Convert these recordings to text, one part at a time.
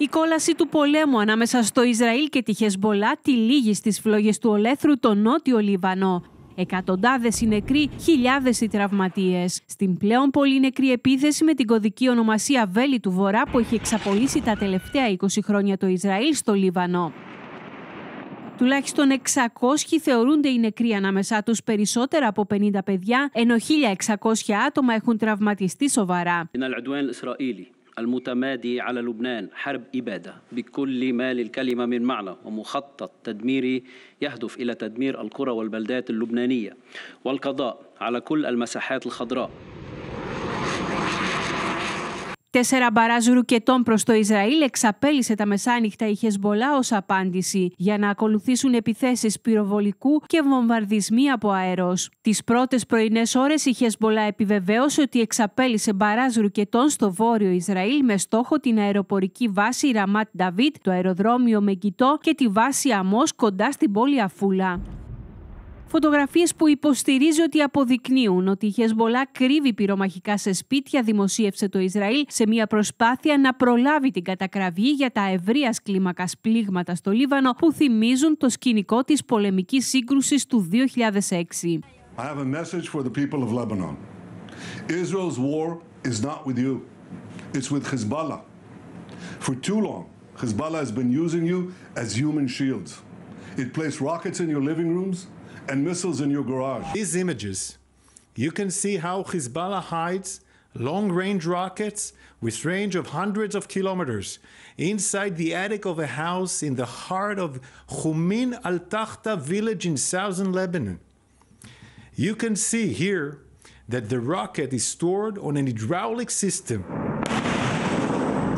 Η κόλαση του πολέμου ανάμεσα στο Ισραήλ και τη Χεσμολά τυλίγει στις φλόγες του Ολέθρου τον νότιο Λιβανό. Εκατοντάδες οι νεκροί, χιλιάδες οι τραυματίες. Στην πλέον πολύ νεκρή επίθεση με την κωδική ονομασία Βέλη του Βορρά που έχει εξαπολύσει τα τελευταία 20 χρόνια το Ισραήλ στο Λιβανό. Τουλάχιστον 600 θεωρούνται οι νεκροί ανάμεσά τους περισσότερα από 50 παιδιά, ενώ 1.600 άτομα έχουν τραυματιστεί σοβαρά. المتمادي على لبنان حرب إبادة بكل ما للكلمة من معنى ومخطط تدميري يهدف إلى تدمير القرى والبلدات اللبنانية والقضاء على كل المساحات الخضراء τέσσερα μπαράζ ρουκετών προς το Ισραήλ εξαπέλυσε τα μεσάνυχτα η Χεσμολά ως απάντηση για να ακολουθήσουν επιθέσεις πυροβολικού και βομβαρδισμοί από αερό. Τις πρώτες πρωινές ώρες η Χεσμολά επιβεβαίωσε ότι εξαπέλυσε μπαράζ ρουκετών στο βόρειο Ισραήλ με στόχο την αεροπορική βάση Ραμάτ Νταβίτ, το αεροδρόμιο Μεγκητό και τη βάση Αμός κοντά στην πόλη Αφούλα. Φωτογραφίες που υποστηρίζει ότι αποδεικνύουν ότι η Χεσμολά κρύβει πυρομαχικά σε σπίτια, δημοσίευσε το Ισραήλ σε μια προσπάθεια να προλάβει την κατακραυγή για τα ευρείας κλίμακας πλήγματα στο Λίβανο που θυμίζουν το σκηνικό της πολεμικής σύγκρουσης του 2006. I have a message for the people of Lebanon. Israel's war is not with you. It's with Hezbollah. For too long, Hezbollah has been using you as human It placed rockets in your living rooms, and missiles in your garage. These images, you can see how Hezbollah hides long range rockets with range of hundreds of kilometers inside the attic of a house in the heart of Khumin al Tahta village in southern Lebanon. You can see here that the rocket is stored on an hydraulic system.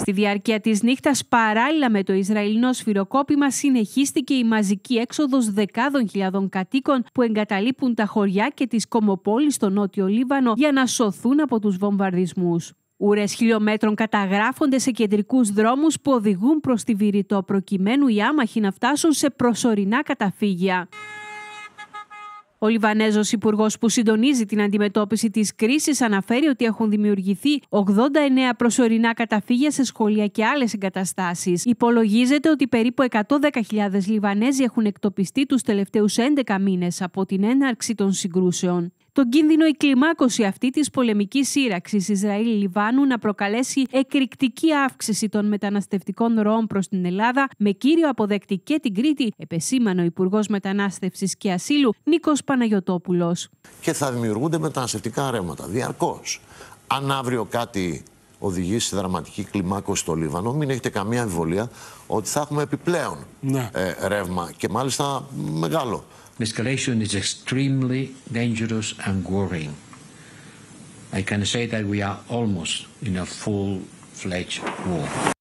Στη διάρκεια της νύχτας παράλληλα με το Ισραηλινό σφυροκόπημα συνεχίστηκε η μαζική έξοδος δεκάδων χιλιάδων κατοίκων που εγκαταλείπουν τα χωριά και τις κομοπόλεις στο νότιο Λίβανο για να σωθούν από τους βομβαρδισμούς. Ούρες χιλιόμετρων καταγράφονται σε κεντρικούς δρόμους που οδηγούν προς τη Βηρητό, προκειμένου οι άμαχοι να φτάσουν σε προσωρινά καταφύγια. Ο Λιβανέζος Υπουργός που συντονίζει την αντιμετώπιση της κρίσης αναφέρει ότι έχουν δημιουργηθεί 89 προσωρινά καταφύγια σε σχολεία και άλλες εγκαταστάσεις. Υπολογίζεται ότι περίπου 110.000 Λιβανέζοι έχουν εκτοπιστεί τους τελευταίους 11 μήνες από την έναρξη των συγκρούσεων στον κίνδυνο η κλιμάκωση αυτή της πολεμικής σύραξης Ισραήλ-Λιβάνου να προκαλέσει εκρηκτική αύξηση των μεταναστευτικών ροών προς την Ελλάδα, με κύριο αποδέκτη και την Κρήτη, επεσήμανε ο Υπουργός Μετανάστευσης και Ασύλου Νίκος Παναγιοτόπουλος. Και θα δημιουργούνται μεταναστευτικά ρεύματα διαρκώς. Αν αύριο κάτι οδηγήσει σε δραματική κλιμάκωση στο Λίβανο. Μην έχετε καμία αμφιβολία ότι θα έχουμε επιπλέον ναι. ε, ρεύμα και μάλιστα μεγάλο. The escalation is extremely dangerous and worrying. I can say that we are almost in a full-fledged war.